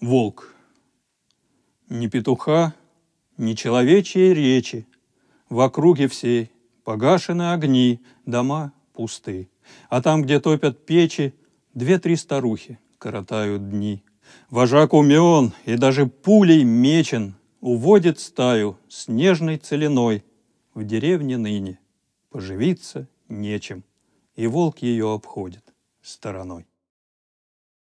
волк. Ни петуха, ни человечьей речи. В округе всей погашены огни, дома пусты. А там, где топят печи, две-три старухи коротают дни. Вожак умен и даже пулей мечен, Уводит стаю снежной целиной. В деревне ныне поживиться нечем, И волк ее обходит стороной.